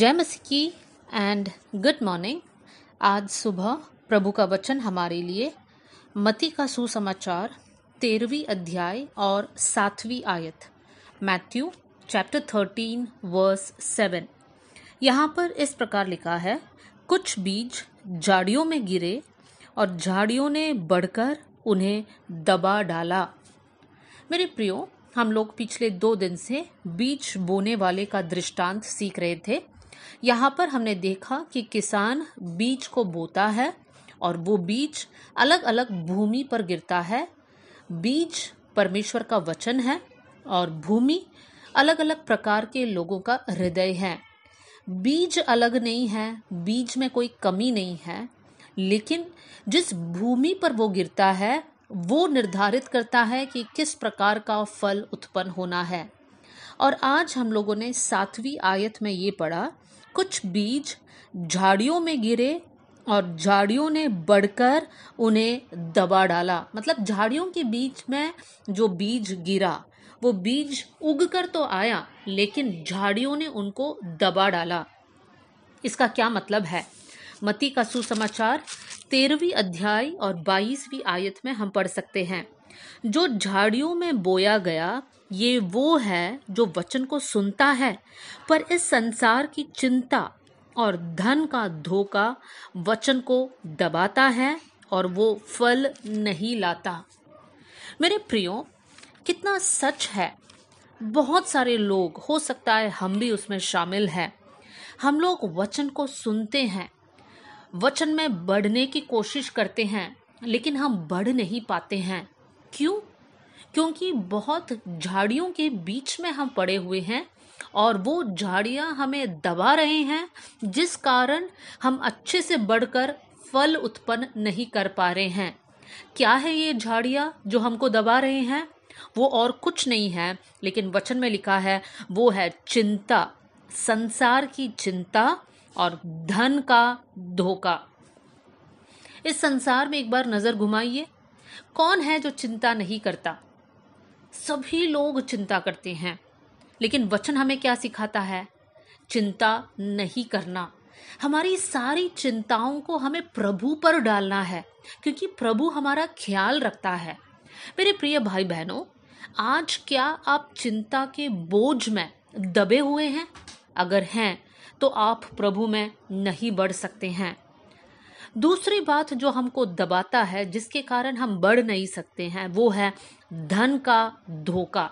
जय मसीह की एंड गुड मॉर्निंग आज सुबह प्रभु का वचन हमारे लिए मती का सुसमाचार तेरहवीं अध्याय और सातवीं आयत Matthew chapter thirteen verse seven यहाँ पर इस प्रकार लिखा है कुछ बीज झाड़ियों में गिरे और झाड़ियों ने बढ़कर उन्हें दबा डाला मेरे प्रियो हम लोग पिछले दो दिन से बीज बोने वाले का दृष्टांत सीख रहे थे यहाँ पर हमने देखा कि किसान बीज को बोता है और वो बीज अलग अलग भूमि पर गिरता है बीज परमेश्वर का वचन है और भूमि अलग अलग प्रकार के लोगों का हृदय है बीज अलग नहीं है बीज में कोई कमी नहीं है लेकिन जिस भूमि पर वो गिरता है वो निर्धारित करता है कि किस प्रकार का फल उत्पन्न होना है और आज हम लोगों ने सातवीं आयत में ये पढ़ा कुछ बीज झाड़ियों में गिरे और झाड़ियों ने बढ़कर उन्हें दबा डाला मतलब झाड़ियों के बीच में जो बीज गिरा वो बीज उग कर तो आया लेकिन झाड़ियों ने उनको दबा डाला इसका क्या मतलब है मती का सुसमाचार तेरहवीं अध्याय और बाईसवीं आयत में हम पढ़ सकते हैं जो झाड़ियों में बोया गया ये वो है जो वचन को सुनता है पर इस संसार की चिंता और धन का धोखा वचन को दबाता है और वो फल नहीं लाता मेरे प्रियो कितना सच है बहुत सारे लोग हो सकता है हम भी उसमें शामिल हैं हम लोग वचन को सुनते हैं वचन में बढ़ने की कोशिश करते हैं लेकिन हम बढ़ नहीं पाते हैं क्यों क्योंकि बहुत झाड़ियों के बीच में हम पड़े हुए हैं और वो झाड़ियाँ हमें दबा रहे हैं जिस कारण हम अच्छे से बढ़कर फल उत्पन्न नहीं कर पा रहे हैं क्या है ये झाड़ियाँ जो हमको दबा रहे हैं वो और कुछ नहीं है लेकिन वचन में लिखा है वो है चिंता संसार की चिंता और धन का धोखा इस संसार में एक बार नजर घुमाइए कौन है जो चिंता नहीं करता सभी लोग चिंता करते हैं लेकिन वचन हमें क्या सिखाता है चिंता नहीं करना हमारी सारी चिंताओं को हमें प्रभु पर डालना है क्योंकि प्रभु हमारा ख्याल रखता है मेरे प्रिय भाई बहनों आज क्या आप चिंता के बोझ में दबे हुए हैं अगर हैं तो आप प्रभु में नहीं बढ़ सकते हैं दूसरी बात जो हमको दबाता है जिसके कारण हम बढ़ नहीं सकते हैं वो है धन का धोखा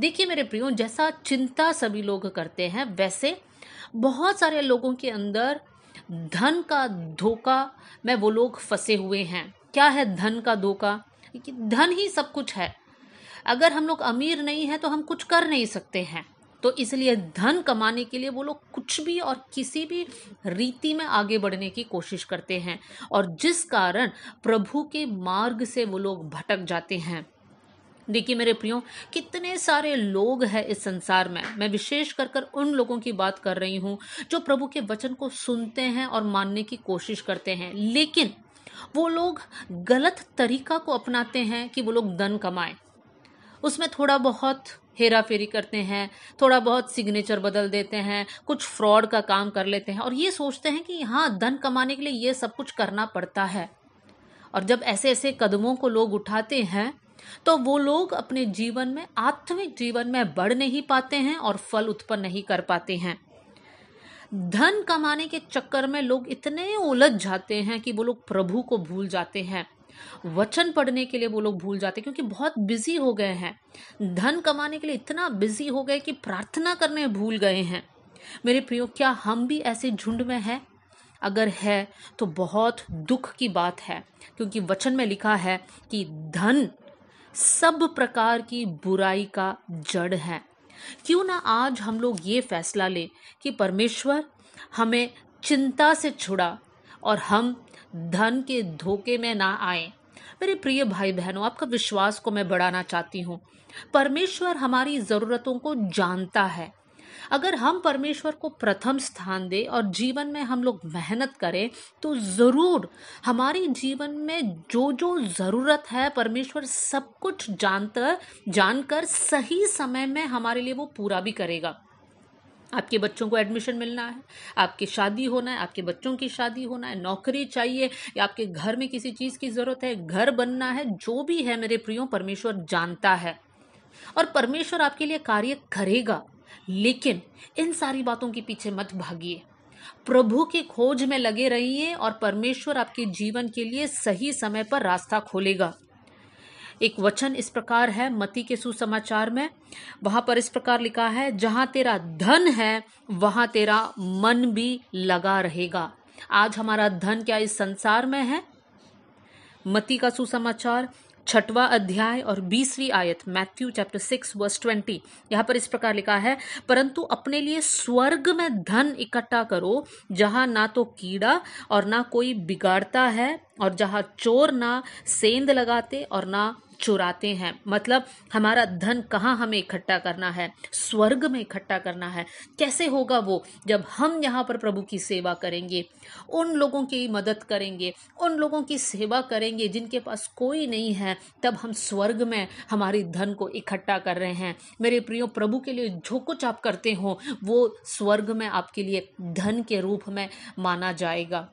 देखिए मेरे प्रियो जैसा चिंता सभी लोग करते हैं वैसे बहुत सारे लोगों के अंदर धन का धोखा में वो लोग फंसे हुए हैं क्या है धन का धोखा धन ही सब कुछ है अगर हम लोग अमीर नहीं है तो हम कुछ कर नहीं सकते हैं तो इसलिए धन कमाने के लिए वो लोग कुछ भी और किसी भी रीति में आगे बढ़ने की कोशिश करते हैं और जिस कारण प्रभु के मार्ग से वो लोग भटक जाते हैं देखिए मेरे प्रियो कितने सारे लोग हैं इस संसार में मैं विशेष कर कर उन लोगों की बात कर रही हूँ जो प्रभु के वचन को सुनते हैं और मानने की कोशिश करते हैं लेकिन वो लोग गलत तरीका को अपनाते हैं कि वो लोग धन कमाएं उसमें थोड़ा बहुत हेरा फेरी करते हैं थोड़ा बहुत सिग्नेचर बदल देते हैं कुछ फ्रॉड का काम कर लेते हैं और ये सोचते हैं कि हाँ धन कमाने के लिए ये सब कुछ करना पड़ता है और जब ऐसे ऐसे कदमों को लोग उठाते हैं तो वो लोग अपने जीवन में आत्मिक जीवन में बढ़ नहीं पाते हैं और फल उत्पन्न नहीं कर पाते हैं धन कमाने के चक्कर में लोग इतने उलझ जाते हैं कि वो लोग प्रभु को भूल जाते हैं वचन पढ़ने के लिए वो लोग भूल जाते क्योंकि बहुत बिजी हो गए हैं धन कमाने के लिए इतना बिजी हो गए कि प्रार्थना करने भूल गए हैं मेरे प्रियो क्या हम भी ऐसे झुंड में हैं अगर है तो बहुत दुख की बात है क्योंकि वचन में लिखा है कि धन सब प्रकार की बुराई का जड़ है क्यों ना आज हम लोग ये फैसला लें कि परमेश्वर हमें चिंता से छुड़ा और हम धन के धोखे में ना आए मेरे प्रिय भाई बहनों आपका विश्वास को मैं बढ़ाना चाहती हूँ परमेश्वर हमारी ज़रूरतों को जानता है अगर हम परमेश्वर को प्रथम स्थान दें और जीवन में हम लोग मेहनत करें तो ज़रूर हमारे जीवन में जो जो ज़रूरत है परमेश्वर सब कुछ जानता जानकर सही समय में हमारे लिए वो पूरा भी करेगा आपके बच्चों को एडमिशन मिलना है आपकी शादी होना है आपके बच्चों की शादी होना है नौकरी चाहिए या आपके घर में किसी चीज़ की ज़रूरत है घर बनना है जो भी है मेरे प्रियो परमेश्वर जानता है और परमेश्वर आपके लिए कार्य करेगा लेकिन इन सारी बातों के पीछे मत भागिए प्रभु की खोज में लगे रहिए और परमेश्वर आपके जीवन के लिए सही समय पर रास्ता खोलेगा एक वचन इस प्रकार है मती के सुसमाचार में वहां पर इस प्रकार लिखा है जहां तेरा धन है वहां तेरा मन भी लगा रहेगा आज हमारा धन क्या इस संसार में है मती का सुसमाचार छठवा अध्याय और बीसवीं आयत Matthew chapter six verse twenty यहाँ पर इस प्रकार लिखा है परंतु अपने लिए स्वर्ग में धन इकट्ठा करो जहां ना तो कीड़ा और ना कोई बिगाड़ता है और जहां चोर ना सेंध लगाते और ना चुराते हैं मतलब हमारा धन कहाँ हमें इकट्ठा करना है स्वर्ग में इकट्ठा करना है कैसे होगा वो जब हम यहाँ पर प्रभु की सेवा करेंगे उन लोगों की मदद करेंगे उन लोगों की सेवा करेंगे जिनके पास कोई नहीं है तब हम स्वर्ग में हमारी धन को इकट्ठा कर रहे हैं मेरे प्रियो प्रभु के लिए जो कुछ आप करते हो वो स्वर्ग में आपके लिए धन के रूप में माना जाएगा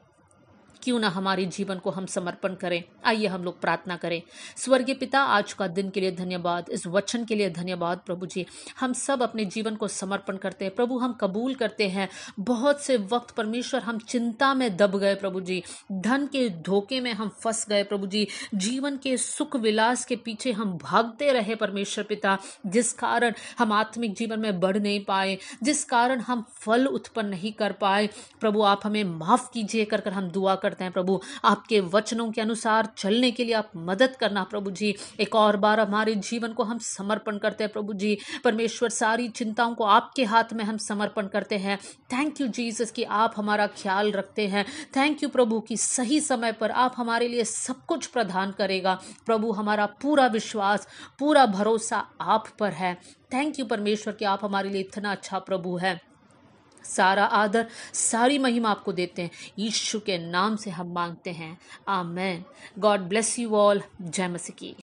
क्यों ना हमारे जीवन को हम समर्पण करें आइए हम लोग प्रार्थना करें स्वर्गीय पिता आज का दिन के लिए धन्यवाद इस वचन के लिए धन्यवाद प्रभु जी हम सब अपने जीवन को समर्पण करते हैं प्रभु हम कबूल करते हैं बहुत से वक्त परमेश्वर हम चिंता में दब गए प्रभु जी धन के धोखे में हम फंस गए प्रभु जी जीवन के सुख विलास के पीछे हम भागते रहे परमेश्वर पिता जिस कारण हम आत्मिक जीवन में बढ़ नहीं पाए जिस कारण हम फल उत्पन्न नहीं कर पाए प्रभु आप हमें माफ कीजिए कर कर हम दुआ कर करते हैं प्रभु आपके वचनों के अनुसार चलने के लिए आप मदद करना प्रभु जी एक और बार हमारे जीवन को हम समर्पण करते हैं प्रभु जी परमेश्वर सारी चिंताओं को आपके हाथ में हम समर्पण करते हैं थैंक यू जीसस कि आप हमारा ख्याल रखते हैं थैंक यू प्रभु कि सही समय पर आप हमारे लिए सब कुछ प्रदान करेगा प्रभु हमारा पूरा विश्वास पूरा भरोसा आप पर है थैंक यू परमेश्वर कि आप हमारे लिए इतना अच्छा प्रभु है सारा आदर सारी महिमा आपको देते हैं यीशु के नाम से हम मांगते हैं amen God bless you all जय मसीह की